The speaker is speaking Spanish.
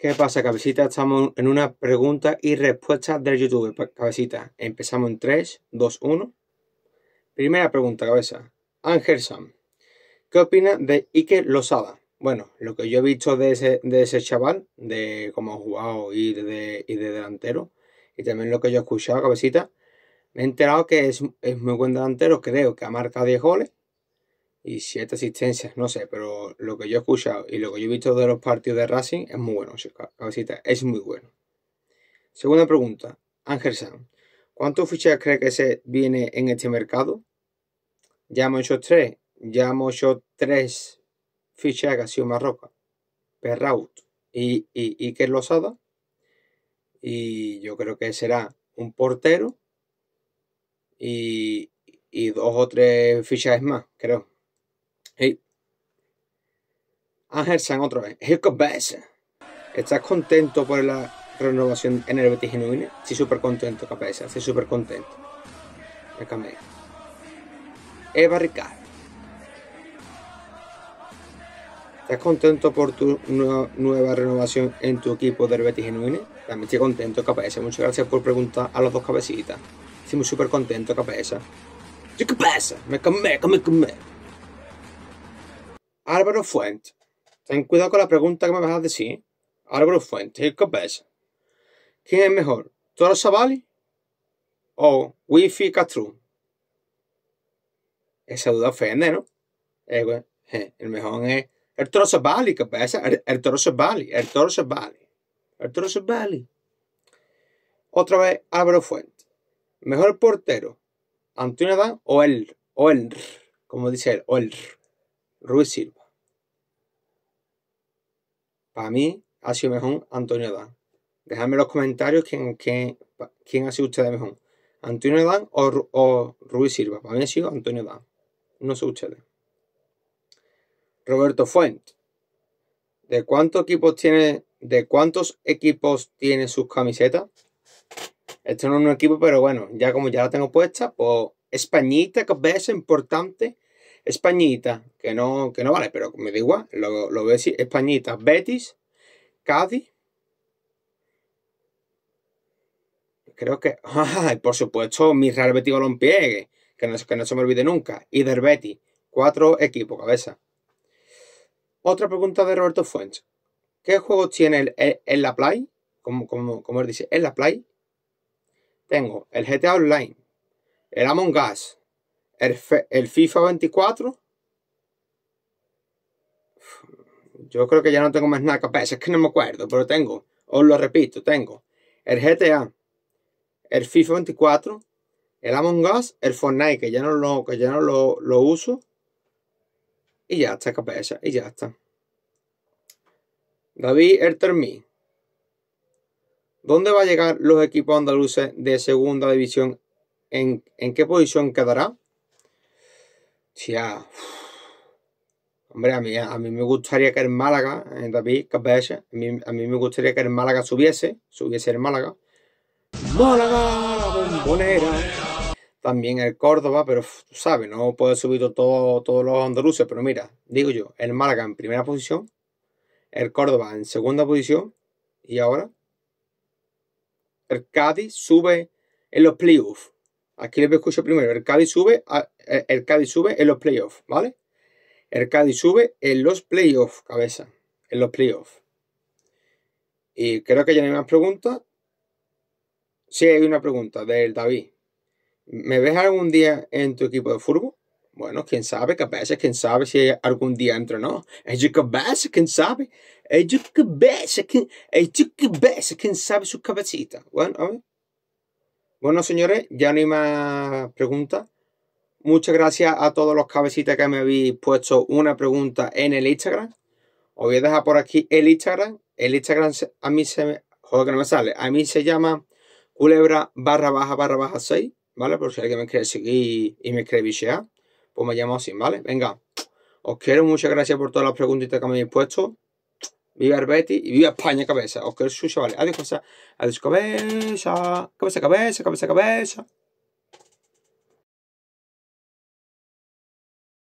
¿Qué pasa, cabecita? Estamos en una pregunta y respuesta del youtuber, cabecita. Empezamos en 3, 2, 1. Primera pregunta, cabeza. Ángel Sam, ¿qué opina de Ike Lozada? Bueno, lo que yo he visto de ese, chaval, de cómo ha jugado y de, y de delantero, y también lo que yo he escuchado, cabecita, me he enterado que es, es muy buen delantero, creo que ha marcado 10 goles y siete asistencias, no sé, pero lo que yo he escuchado y lo que yo he visto de los partidos de Racing es muy bueno, es muy bueno. Segunda pregunta, Ángel San, ¿cuántos fichajes cree que se viene en este mercado? Ya hemos hecho tres, ya hemos hecho tres fichas que ha sido Marroca, Perraut y, y, y que Losada. Y yo creo que será un portero y, y dos o tres fichajes más, creo. Hey. Ángel otra vez. Bess. ¿Estás contento por la renovación en el Betis Genuine? Sí, súper contento, cabeza. Sí, súper contento. Me Eva Ricardo. ¿Estás contento por tu nueva, renovación en tu equipo del Betis Genuine? También estoy contento, cabeza. Muchas gracias por preguntar a los dos cabecitas. Estoy muy súper contento, cabeza. ¿Qué pasa? Me camé, me camé. Álvaro Fuente, Ten cuidado con la pregunta que me vas a decir. Álvaro Fuente ¿qué pasa? ¿Quién es mejor? ¿Toro Savali o Wifi Castro? Esa duda ofende, ¿no? Eh, eh, el mejor es el Toro Savali, ¿qué pasa? El, el Toro el Toro Savali, el Toro Savali. Otra vez Álvaro Fuente. ¿Mejor portero? ¿Antonio Adán o el, o el, como dice él, o el Ruiz Silva? Para mí ha sido mejor Antonio Dan. Dejadme en los comentarios quién, quién ha sido mejor. Antonio Dan o, Ruiz Silva. Para mí ha sido Antonio Dan. No sé ustedes. Roberto Fuent. ¿De cuántos equipos tiene, de cuántos equipos tiene sus camisetas? Esto no es un equipo, pero bueno, ya como ya la tengo puesta, pues Españita, que es importante Españita, que no, que no vale, pero me da igual, lo, lo voy a Españita, Betis, Cádiz, creo que, por supuesto, mi Real Betis Golompiegue. que no, que no se me olvide nunca, y del Betis, cuatro equipos, cabeza. Otra pregunta de Roberto Fuentes. ¿Qué juegos tiene el, la Play? Como, como, él dice, en la Play. Tengo el GTA Online, el Among Us, el, FIFA 24. Yo creo que ya no tengo más nada que es que no me acuerdo, pero tengo, os lo repito, tengo el GTA, el FIFA 24, el Among Us, el Fortnite, que ya no lo, que ya no lo, lo uso. Y ya está, cabeza y ya está. David Ertermi. ¿Dónde va a llegar los equipos andaluces de segunda división? ¿En, en qué posición quedará? Hostia. Hombre, a mí, a mí me gustaría que el Málaga, en eh, David Cabeza, a mí, me gustaría que el Málaga subiese, subiese el Málaga. Málaga, la También el Córdoba, pero tú sabes, no puede subir todo, todos los andaluces. Pero mira, digo yo, el Málaga en primera posición, el Córdoba en segunda posición, y ahora el Cádiz sube en los playoffs. Aquí les escucho primero. El Cádiz sube, eh, el, Cádiz sube en los playoffs, ¿vale? El Cádiz sube en los playoffs, cabeza. En los playoffs. Y creo que ya no hay más preguntas. Sí, hay una pregunta del David. ¿Me ves algún día en tu equipo de fútbol? Bueno, quién sabe, capaz, quién sabe si algún día entro o no. Es cabeza, quién sabe. Es cabeza, quién, quién sabe su cabecita. Bueno, a ver. Bueno, señores, ya no hay más preguntas. Muchas gracias a todos los cabecitas que me habéis puesto una pregunta en el Instagram. Os voy a dejar por aquí el Instagram. El Instagram a mí se Joder, que no me sale. A mí se llama culebra barra baja barra baja 6, ¿vale? Por si alguien me quiere seguir y me quiere bichear, pues me llamo así, ¿vale? Venga, os quiero. Muchas gracias por todas las preguntitas que me habéis puesto. Viva Arbeti y viva España, cabeza. Os quiero sus chavales. Adiós, cabeza. Adiós, cabeza. Cabeza, cabeza, cabeza, cabeza.